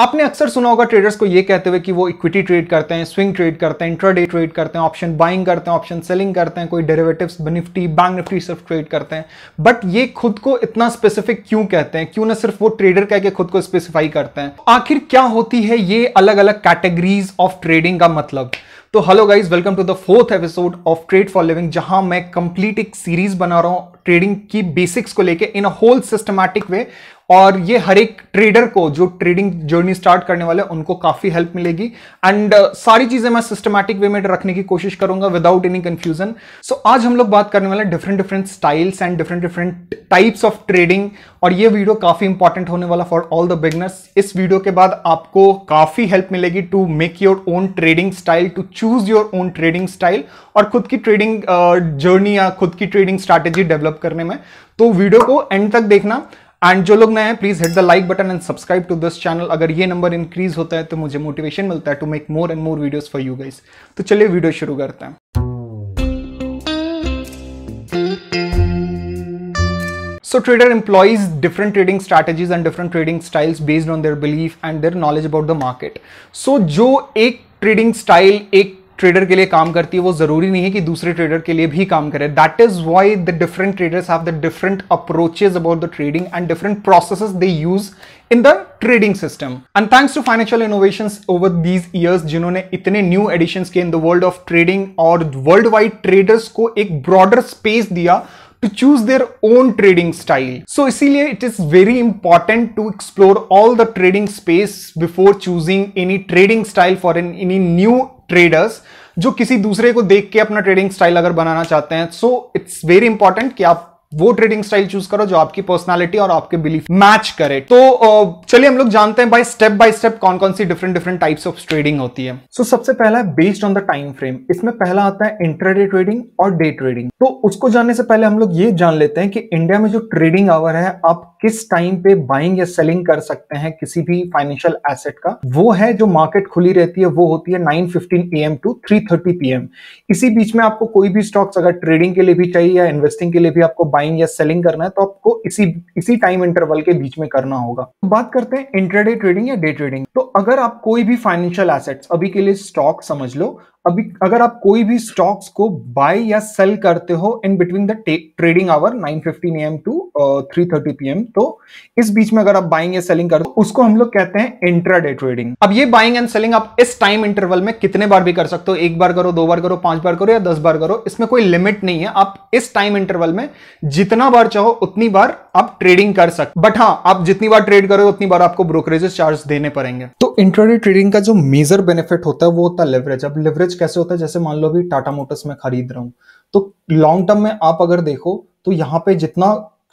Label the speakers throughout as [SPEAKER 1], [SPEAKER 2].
[SPEAKER 1] आपने अक्सर सुना होगा ट्रेडर्स को यह कहते हुए कि वो इक्विटी ट्रेड करते हैं स्विंग ट्रेड करते हैं इंट्राडे ट्रेड करते हैं ऑप्शन बाइंग करते हैं ऑप्शन सेलिंग करते हैं कोई डेरिवेटिव्स निफ्टी बैंक निफ्टी सिर्फ ट्रेड करते हैं बट ये खुद को इतना स्पेसिफिक क्यों कहते हैं क्यों ना सिर्फ वो ट्रेडर कह के खुद को स्पेसिफाई करते हैं आखिर क्या होती है ये अलग अलग कैटेगरीज ऑफ ट्रेडिंग का मतलब तो hello guys welcome to the fourth episode of trade for living जहां मैं कंप्लीट एक सीरीज बना रहा हूं ट्रेडिंग की बेसिक्स को लेके इन अ होल सिस्टमैटिक वे और ये हर एक ट्रेडर को जो ट्रेडिंग जर्नी स्टार्ट करने वाले उनको काफी हेल्प मिलेगी एंड uh, सारी चीजें मैं सिस्टमैटिक वे में रखने की कोशिश करूंगा विदाउट एनी कंफ्यूजन सो आज हम लोग बात करने वाले different different styles and different different types of trading और ये वीडियो काफी इंपॉर्टेंट होने वाला फॉर ऑल द बिगनर्स इस वीडियो के बाद आपको काफी हेल्प मिलेगी to make your own trading style to choose your own trading style और खुद की ट्रेडिंग जर्नी uh, या खुद की ट्रेडिंग स्ट्रैटेजी डेवलप करने में तो वीडियो को एंड तक देखना एंड जो लोग नए हैं please hit the like button and subscribe to this channel अगर ये नंबर इंक्रीज होता है तो मुझे मोटिवेशन मिलता है to make more and more videos for you guys तो चलिए वीडियो शुरू करते हैं so trader employs different trading strategies and different trading styles based on their belief and their knowledge about the market so जो एक trading style एक trader के लिए काम करती है वो जरूरी नहीं है कि दूसरे ट्रेडर के लिए भी काम करे that is why the different traders have the different approaches about the trading and different process they use in the trading system and thanks to financial innovation over these years जिन्होंने इतने new addition के in the world of trading और world wide traders को एक broader space दिया to choose their own trading style. So इसीलिए it is very important to explore all the trading space before choosing any trading style for an, any new traders जो किसी दूसरे को देख के अपना ट्रेडिंग स्टाइल अगर बनाना चाहते हैं सो इट्स वेरी इंपॉर्टेंट कि आप वो ट्रेडिंग स्टाइल चूज करो जो आपकी पर्सनालिटी और आपके बिलीफ मैच करे तो चलिए हम लोग जानते हैं भाई स्टेप बाय स्टेप कौन कौन सी different different types of trading होती है सो so, सबसे पहला है based on the time frame इसमें पहला आता है इंट्राडे ट्रेडिंग और डे ट्रेडिंग तो उसको जानने से पहले हम लोग ये जान लेते हैं कि इंडिया में जो ट्रेडिंग आवर है आप किस टाइम पे बाइंग या सेलिंग कर सकते हैं किसी भी फाइनेंशियल एसेट का वो है जो मार्केट खुली रहती है वो होती है 9:15 फिफ्टीन एम टू 3:30 पीएम इसी बीच में आपको कोई भी स्टॉक्स अगर ट्रेडिंग के लिए भी चाहिए या इन्वेस्टिंग के लिए भी आपको बाइंग बाइंग या सेलिंग करना है तो आपको इसी इसी टाइम इंटरवल के बीच में करना होगा बात करते हैं इंटरडे ट्रेडिंग या डे ट्रेडिंग तो अगर आप कोई भी फाइनेंशियल एसेट्स अभी के लिए स्टॉक समझ लो अभी अगर आप कोई भी स्टॉक्स को बाय या सेल करते हो in between the trading hour 9:15 fifteen AM to three thirty PM तो इस बीच में अगर आप बाइंग या सेलिंग करते हो उसको हम लोग कहते हैं इंट्राडे ट्रेडिंग अब ये बाइंग एंड सेलिंग आप इस टाइम इंटरवल में कितने बार भी कर सकते हो एक बार करो दो बार करो पांच बार करो या दस बार करो इसमें कोई लिमिट नहीं है आप इस टाइम इंटरवल में जितना बार चाहो उतनी बार आप ट्रेडिंग कर सकते बट हाँ आप जितनी बार ट्रेड करो उतनी बार आपको ब्रोकरेजेस चार्ज देने पड़ेंगे तो इंट्राडे ट्रेडिंग का जो मेजर बेनिफिट होता है वो होता है लेवरेज अब लेवरेज कैसे होता है जैसे मान लो अभी टाटा मोटर्स में खरीद रहा हूँ तो लॉन्ग टर्म में आप अगर देखो तो यहाँ पे जितना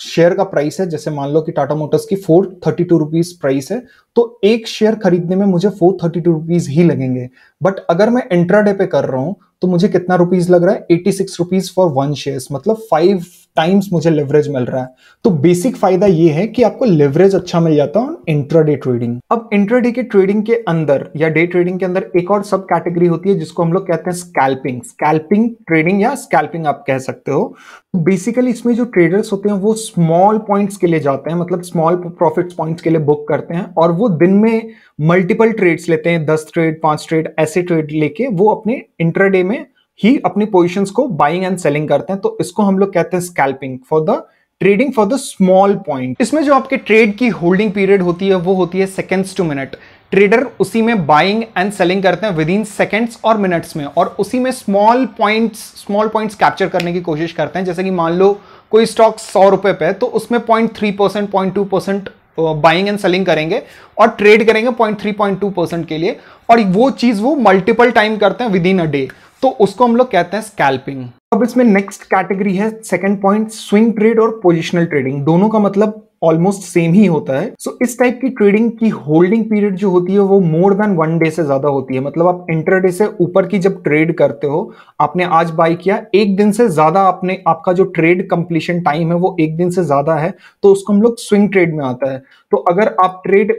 [SPEAKER 1] शेयर का प्राइस है जैसे मान लो कि टाटा मोटर्स की four thirty two rupees price है तो एक शेयर खरीदने में मुझे फोर थर्टी टू रुपीज ही लगेंगे बट अगर मैं इंट्राडे पे कर रहा हूं तो मुझे कितना रुपीज लग रहा है eighty six rupees for one share मतलब फाइव टाइम्स मुझे लेवरेज मिल रहा है तो बेसिक फायदा ये है कि आपको लेवरेज अच्छा मिल जाता है इंट्राडे ट्रेडिंग अब इंट्राडे के ट्रेडिंग के अंदर या डे ट्रेडिंग के अंदर एक और सब कैटेगरी होती है जिसको हम लोग कहते हैं स्कैल्पिंग स्कैल्पिंग ट्रेडिंग या स्कैल्पिंग आप कह सकते हो बेसिकली इसमें जो ट्रेडर्स होते हैं वो स्मॉल पॉइंट्स के लिए जाते हैं मतलब स्मॉल प्रॉफिट पॉइंट्स के लिए बुक करते हैं और वो दिन में मल्टीपल ट्रेड्स लेते हैं दस ट्रेड पांच ट्रेड ऐसे ट्रेड लेके वो अपने इंटरडे में ही अपनी पोजिशन को बाइंग एंड सेलिंग करते हैं तो इसको हम लोग कहते हैं scalping for the trading for the small point इसमें जो आपके ट्रेड की होल्डिंग पीरियड होती है वो होती है सेकेंड्स टू मिनट ट्रेडर उसी में बाइंग एंड सेलिंग करते हैं विद इन सेकेंड्स और मिनट्स में और उसी में small points small points capture करने की कोशिश करते हैं जैसे कि मान लो कोई स्टॉक सौ रुपए पे है तो उसमें point three percent point two percent buying and selling करेंगे और ट्रेड करेंगे point three point two percent के लिए और वो चीज़ वो मल्टीपल टाइम करते हैं विद इन अ डे तो उसको हम लोग कहते हैं स्कैल्पिंग अब इसमें नेक्स्ट कैटेगरी है सेकंड पॉइंट स्विंग ट्रेड और पोजिशनल ट्रेडिंग दोनों का मतलब ऑलमोस्ट सेम ही होता है सो so, इस टाइप की ट्रेडिंग की होल्डिंग पीरियड जो होती है वो मोर देन वन डे से ज्यादा होती है मतलब आप इंटर डे से ऊपर की जब ट्रेड करते हो आपने आज बाई किया एक दिन से ज्यादा आपने आपका जो ट्रेड कंप्लीशन टाइम है वो एक दिन से ज्यादा है तो उसको हम लोग स्विंग ट्रेड में आता है तो अगर आप trade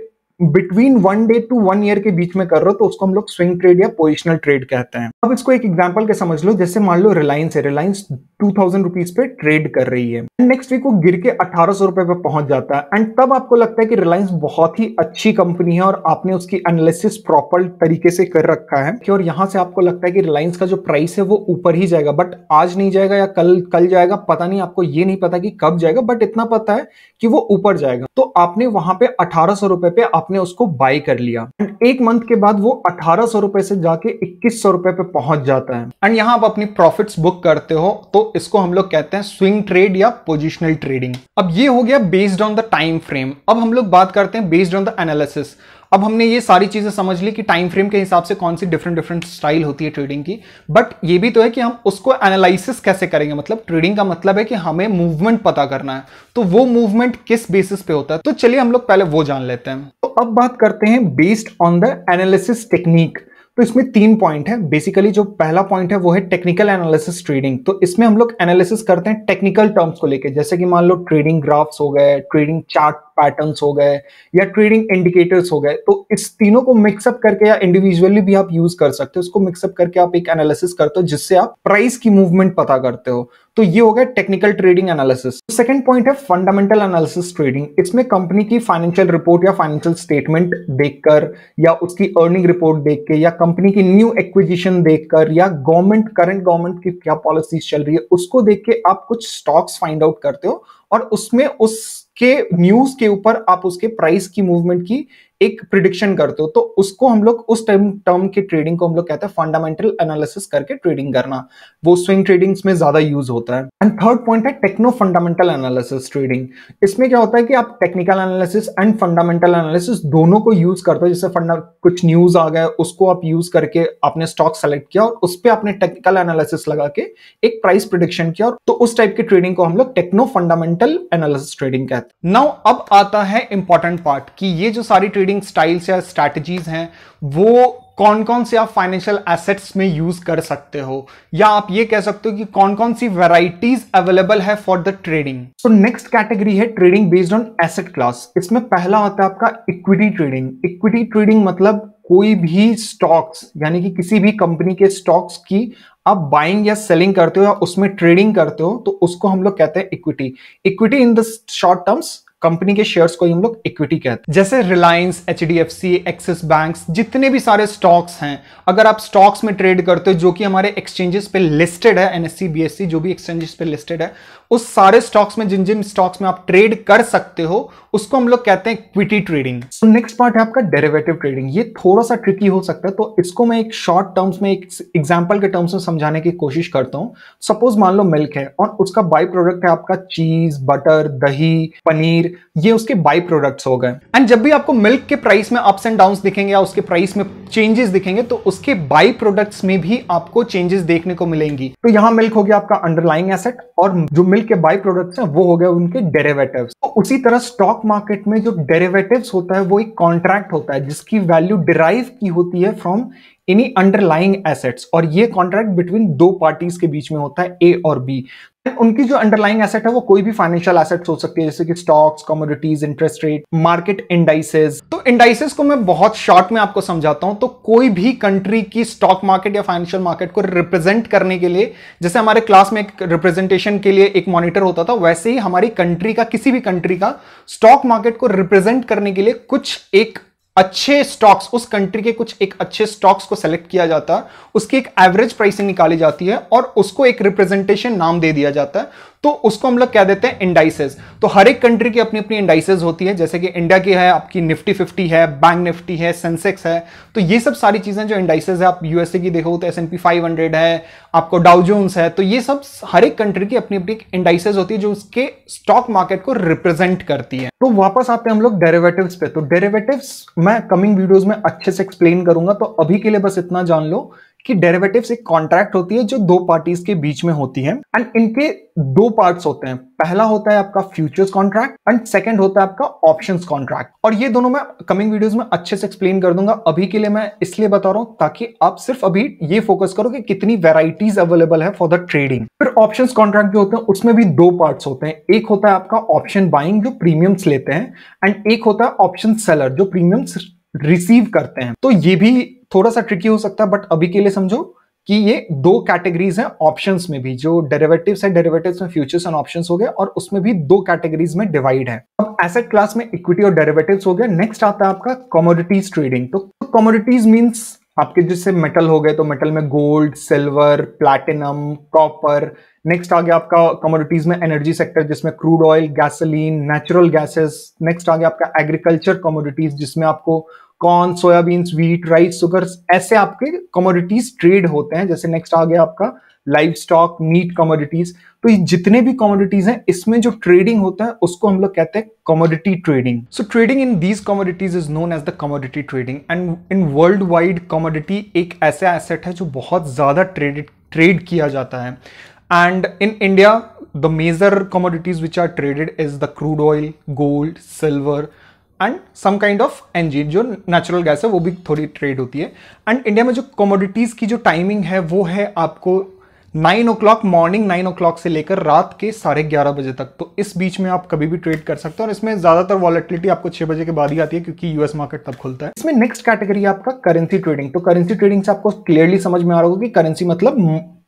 [SPEAKER 1] between one day to one year के बीच में कर रहे हो तो उसको हम लोग स्विंग ट्रेड या पोजिशनल ट्रेड कहते हैं अब इसको एक एग्जाम्पल के समझ लो जैसे मान लो रिलायंस है रिलायंस टू थाउजेंड रुपीज पे ट्रेड कर रही है नेक्स्ट वीक वो गिर के अठारह सौ रुपए पे पहुंच जाता है एंड तब आपको लगता है कि रिलायंस बहुत ही अच्छी कंपनी है और आपने उसकी एनालिसिस प्रॉपर तरीके से कर रखा है और यहाँ से आपको लगता है कि रिलायंस का जो प्राइस है वो ऊपर ही जाएगा बट आज नहीं जाएगा या कल कल जाएगा पता नहीं आपको ये नहीं पता कि कब जाएगा बट इतना पता है कि वो ऊपर जाएगा तो आपने वहां पे अठारह सौ रुपए पे आपने आपने उसको बाई कर लिया एंड एक मंथ के बाद वो अठारह सौ रुपए से जाके इक्कीस सौ रुपए पे पहुंच जाता है एंड यहाँ आप अपनी प्रॉफिट बुक करते हो तो इसको हम लोग कहते हैं स्विंग ट्रेड या पोजिशनल ट्रेडिंग अब ये हो गया based on the time frame अब हम लोग बात करते हैं बेस्ड ऑन द एनालिसिस अब हमने ये सारी चीज़ें समझ ली कि टाइम फ्रेम के हिसाब से कौन सी डिफरेंट डिफरेंट स्टाइल होती है ट्रेडिंग की बट ये भी तो है कि हम उसको एनालिसिस कैसे करेंगे मतलब ट्रेडिंग का मतलब है कि हमें मूवमेंट पता करना है तो वो मूवमेंट किस बेसिस पे होता है तो चलिए हम लोग पहले वो जान लेते हैं तो अब बात करते हैं based on the analysis technique तो इसमें तीन पॉइंट है बेसिकली जो पहला पॉइंट है वो है टेक्निकल एनालिसिस ट्रेडिंग तो इसमें हम लोग एनालिसिस करते हैं टेक्निकल टर्म्स को लेकर जैसे कि मान लो ट्रेडिंग ग्राफ्स हो गए ट्रेडिंग चार्ट पैटर्न्स हो गए या ट्रेडिंग इंडिकेटर्स हो गए तो इस तीनों को मिक्सअप करके या इंडिविजुअली भी आप यूज कर सकते हो उसको मिक्सअप करके आप एक एनालिसिस करते हो जिससे आप प्राइस की मूवमेंट पता करते हो तो ये हो गया technical trading analysis second point है फंडामेंटल एनालिसिस ट्रेडिंग इसमें कंपनी की फाइनेंशियल रिपोर्ट या फाइनेंशियल स्टेटमेंट देखकर या उसकी अर्निंग रिपोर्ट देख के या कंपनी की न्यू एक्विजिशन देखकर या गवर्नमेंट करंट गवर्नमेंट की क्या पॉलिसीज चल रही है उसको देख के आप कुछ स्टॉक्स फाइंड आउट करते हो और उसमें उसके न्यूज के ऊपर आप उसके प्राइस की मूवमेंट की एक प्रिडिक्शन करते हो तो उसको हम लोग उस टाइम टर्म की ट्रेडिंग को हम लोग कहते हैं फंडामेंटल एनालिसिस करके ट्रेडिंग करना वो स्विंग ट्रेडिंग्स में ज्यादा यूज होता है एंड थर्ड पॉइंट है टेक्नो फंडामेंटल एनालिसिस ट्रेडिंग इसमें क्या होता है कि आप technical analysis and fundamental analysis दोनों को यूज करते हो जैसे फंडा कुछ न्यूज आ गया उसको आप यूज करके आपने स्टॉक सेलेक्ट किया और उस पर आपने टेक्निकल एनालिसिस लगा के एक प्राइस प्रिडिक्शन किया और तो उस टाइप की ट्रेडिंग को हम लोग टेक्नो फंडामेंटल एनालिसिस ट्रेडिंग कहते हैं नाउ अब आता है इंपॉर्टेंट पार्ट कि ये जो सारी ट्रेडिंग ट्रेडिंग स्टाइल्स या स्ट्रैटेजीज हैं वो कौन कौन से आप फाइनेंशियल एसेट्स में यूज कर सकते हो या आप ये कह सकते हो कि कौन कौन सी वेराइटीज अवेलेबल है for the trading so next category है trading based on asset class इसमें पहला होता है आपका इक्विटी ट्रेडिंग इक्विटी ट्रेडिंग मतलब कोई भी स्टॉक्स यानी कि किसी भी कंपनी के स्टॉक्स की आप बाइंग या सेलिंग करते हो या उसमें ट्रेडिंग करते हो तो उसको हम लोग कहते हैं equity equity in the short terms company के शेयर्स को हम लोग इक्विटी कहते हैं जैसे Reliance H D F C Axis bank जितने भी सारे स्टॉक्स हैं अगर आप स्टॉक्स में ट्रेड करते हो जो कि हमारे एक्सचेंजेस पे लिस्टेड है एनएससी बीएससी e, e, जो भी एक्सचेंजेस पे लिस्टेड है उस सारे स्टॉक्स में जिन जिन स्टॉक्स में आप ट्रेड कर सकते हो उसको हम लोग कहते हैं इक्विटी ट्रेडिंग नेक्स्ट पार्ट है आपका डेरिवेटिव ट्रेडिंग ये थोड़ा सा ट्रिकी हो सकता है तो इसको मैं एक शॉर्ट टर्म्स में एक एग्जाम्पल के टर्म्स में समझाने की कोशिश करता हूँ सपोज मान लो मिल्क है और उसका बाई प्रोडक्ट है आपका चीज बटर दही पनीर ये उसके बाई प्रोडक्ट्स हो गए एंड जब भी आपको मिल्क के प्राइस में अप्स एंड डाउन दिखेंगे या उसके प्राइस में चेंजेस दिखेंगे तो उसके बाई प्रोडक्ट्स में भी आपको चेंजेस देखने को मिलेंगी तो यहाँ मिल्क हो गया आपका अंडरलाइंग एसेट और जो मिल्क ऑयल के बाई प्रोडक्ट्स हैं वो हो गए उनके डेरेवेटिव्स तो उसी तरह स्टॉक मार्केट में जो डेरेवेटिव्स होता है वो एक कॉन्ट्रैक्ट होता है जिसकी वैल्यू डिराइव की होती है फ्रॉम एनी अंडरलाइंग एसेट्स और ये कॉन्ट्रैक्ट बिटवीन दो पार्टीज के बीच में होता है ए और बी उनकी जो अंडरलाइंग एसेट है वो कोई भी फाइनेंशियल एसेट्स हो सकती है जैसे कि stocks commodities interest rate market indices तो इंडाइसेस को मैं बहुत शॉर्ट में आपको समझाता हूं तो कोई भी कंट्री की स्टॉक मार्केट या फाइनेंशियल मार्केट को रिप्रेजेंट करने के लिए जैसे हमारे क्लास में एक रिप्रेजेंटेशन के लिए एक मॉनिटर होता था वैसे ही हमारी कंट्री का किसी भी कंट्री का स्टॉक मार्केट को रिप्रेजेंट करने के लिए कुछ एक अच्छे स्टॉक्स उस कंट्री के कुछ एक अच्छे स्टॉक्स को सेलेक्ट किया जाता है उसकी एक एवरेज प्राइसिंग निकाली जाती है और उसको एक रिप्रेजेंटेशन नाम दे दिया जाता है तो उसको हम लोग क्या देते हैं इंडाइसेज तो हर एक कंट्री की अपनी अपनी इंडाइसेज होती है जैसे कि इंडिया की है आपकी निफ्टी फिफ्टी है बैंक निफ्टी है सेंसेक्स है तो ये सब सारी चीज़ें जो इंडाइसेज है आप यूएसए की देखो तो S and P five hundred है आपको डाउजोन्स है तो ये सब हर एक कंट्री की अपनी अपनी इंडाइसेज होती है जो उसके स्टॉक मार्केट को रिप्रेजेंट करती है तो वापस आते हैं हम लोग डेरेवेटिव्स पे तो डेरेवेटिव्स मैं कमिंग वीडियोज में अच्छे से एक्सप्लेन करूंगा तो अभी के लिए बस इतना जान लो कि डेरिवेटिव्स एक कॉन्ट्रैक्ट होती है जो दो पार्टीज के बीच में होती है एंड इनके दो पार्ट्स होते हैं पहला होता है आपका फ्यूचर्स कॉन्ट्रैक्ट एंड सेकंड होता है आपका ऑप्शंस कॉन्ट्रैक्ट और ये दोनों मैं कमिंग वीडियोस में अच्छे से एक्सप्लेन कर दूंगा अभी के लिए मैं इसलिए बता रहा हूं ताकि आप सिर्फ अभी ये फोकस करो कि कितनी वेराइटीज अवेलेबल है फॉर द ट्रेडिंग फिर ऑप्शन कॉन्ट्रैक्ट जो होते हैं उसमें भी दो पार्ट होते हैं एक होता है आपका ऑप्शन बाइंग जो प्रीमियम्स लेते हैं एंड एक होता है ऑप्शन सेलर जो प्रीमियम्स रिसीव करते हैं तो ये भी थोड़ा सा ट्रिकी हो सकता है बट अभी के लिए समझो कि ये दो कैटेगरीज हैं ऑप्शंस में भी जो डेरिवेटिव्स है डेरिवेटिव्स में फ्यूचर्स एंड ऑप्शंस हो गए और उसमें भी दो कैटेगरीज में डिवाइड है अब एसेट क्लास में इक्विटी और डेरिवेटिव्स हो गए नेक्स्ट आता है आपका कॉमोडिटीज ट्रेडिंग तो कॉमोडिटीज मीन्स आपके जैसे मेटल हो गए तो मेटल में gold silver platinum copper next आ गया आपका कमोडिटीज में एनर्जी सेक्टर जिसमें crude oil gasoline natural gases next आ गया आपका एग्रीकल्चर कमोडिटीज जिसमें आपको corn soybean wheat rice sugar ऐसे आपके कमोडिटीज ट्रेड होते हैं जैसे नेक्स्ट आ गया आपका लाइफ स्टॉक मीट कमोडिटीज तो ये जितने भी कमोडिटीज हैं इसमें जो ट्रेडिंग होता है उसको हम लोग कहते हैं commodity trading so trading in these commodities is known as the commodity trading and in world wide commodity एक ऐसा एसेट है जो बहुत ज़्यादा ट्रेडेड ट्रेड किया जाता है And in India, the major commodities which are traded is the crude oil, gold, silver, and some kind of energy जो नेचुरल गैस है वो भी थोड़ी ट्रेड होती है एंड इंडिया में जो कमोडिटीज़ की जो टाइमिंग है वो है आपको nine o'clock morning nine o'clock से लेकर रात के साढ़े ग्यारह बजे तक तो इस बीच में आप कभी भी ट्रेड कर सकते हो और इसमें ज़्यादातर वॉलेटिलिटी आपको छः बजे के बाद ही आती है क्योंकि यूएस मार्केट तब खुलता है इसमें नेक्स्ट कैटेगरी आपका करेंसी ट्रेडिंग तो करेंसी ट्रेडिंग से आपको क्लियरली समझ में आ रहा होगा कि करेंसी मतलब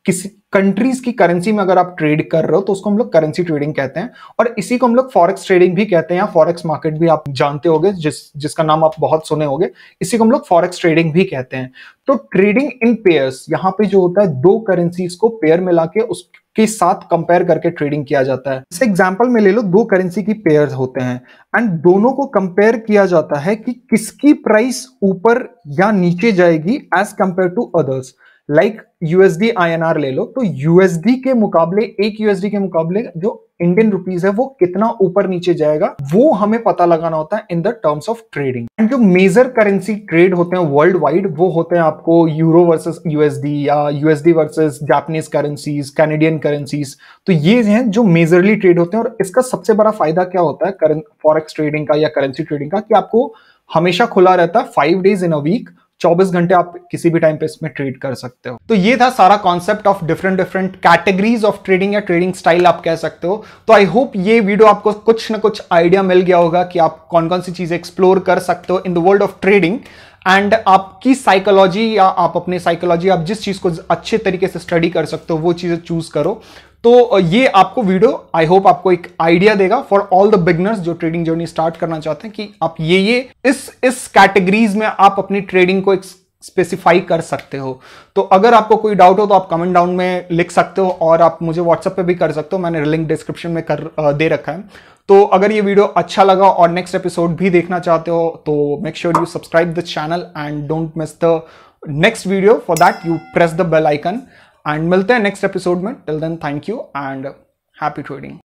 [SPEAKER 1] किसी कंट्रीज की करेंसी में अगर आप ट्रेड कर रहे हो तो उसको हम लोग करेंसी ट्रेडिंग कहते हैं और इसी को हम लोग फॉरेक्स ट्रेडिंग भी कहते हैं या फॉरेक्स मार्केट भी आप जानते होगे जिस जिसका नाम आप बहुत सुने होंगे इसी को हम लोग फॉरेक्स ट्रेडिंग भी कहते हैं तो ट्रेडिंग इन पेयर्स यहाँ पे जो होता है दो करेंसीज को पेयर मिला के उसके साथ कंपेयर करके ट्रेडिंग किया जाता है जैसे एग्जाम्पल में ले लो दो करेंसी की पेयर होते हैं एंड दोनों को कंपेयर किया जाता है कि किसकी प्राइस ऊपर या नीचे जाएगी as compare to others like USD INR ले लो तो यूएसडी के मुकाबले एक यूएसडी के मुकाबले जो इंडियन रुपीज है वो कितना ऊपर नीचे जाएगा वो हमें पता लगाना होता है in the terms of trading and जो मेजर करेंसी ट्रेड होते हैं वर्ल्ड वाइड वो होते हैं आपको यूरो वर्सेस यूएसडी या USD versus Japanese currencies Canadian currencies तो ये हैं जो मेजरली ट्रेड होते हैं और इसका सबसे बड़ा फायदा क्या होता है फॉरेक्स ट्रेडिंग का या करेंसी ट्रेडिंग का कि आपको हमेशा खुला रहता है five days in a week 24 घंटे आप किसी भी टाइम पे इसमें ट्रेड कर सकते हो तो ये था सारा concept of different different categories of trading या ट्रेडिंग स्टाइल आप कह सकते हो तो आई होप ये वीडियो आपको कुछ ना कुछ आइडिया मिल गया होगा कि आप कौन कौन सी चीजें एक्सप्लोर कर सकते हो in the world of trading and आपकी साइकोलॉजी या आप अपने साइकोलॉजी आप जिस चीज़ को अच्छे तरीके से स्टडी कर सकते हो वो चीज़ें चूज़ करो तो ये आपको वीडियो आई होप आपको एक आइडिया देगा फॉर ऑल द बिगनर्स जो ट्रेडिंग जर्नी स्टार्ट करना चाहते हैं कि आप ये ये इस इस कैटेगरीज में आप अपनी ट्रेडिंग को एक स्पेसिफाई कर सकते हो तो अगर आपको कोई डाउट हो तो आप कमेंट डाउन में लिख सकते हो और आप मुझे व्हाट्सएप पे भी कर सकते हो मैंने लिंक डिस्क्रिप्शन में कर दे रखा है तो अगर ये वीडियो अच्छा लगा और नेक्स्ट एपिसोड भी देखना चाहते हो तो make sure you subscribe the channel and don't miss the next video for that you press the bell icon and मिलते हैं नेक्स्ट एपिसोड में till then thank you and happy trading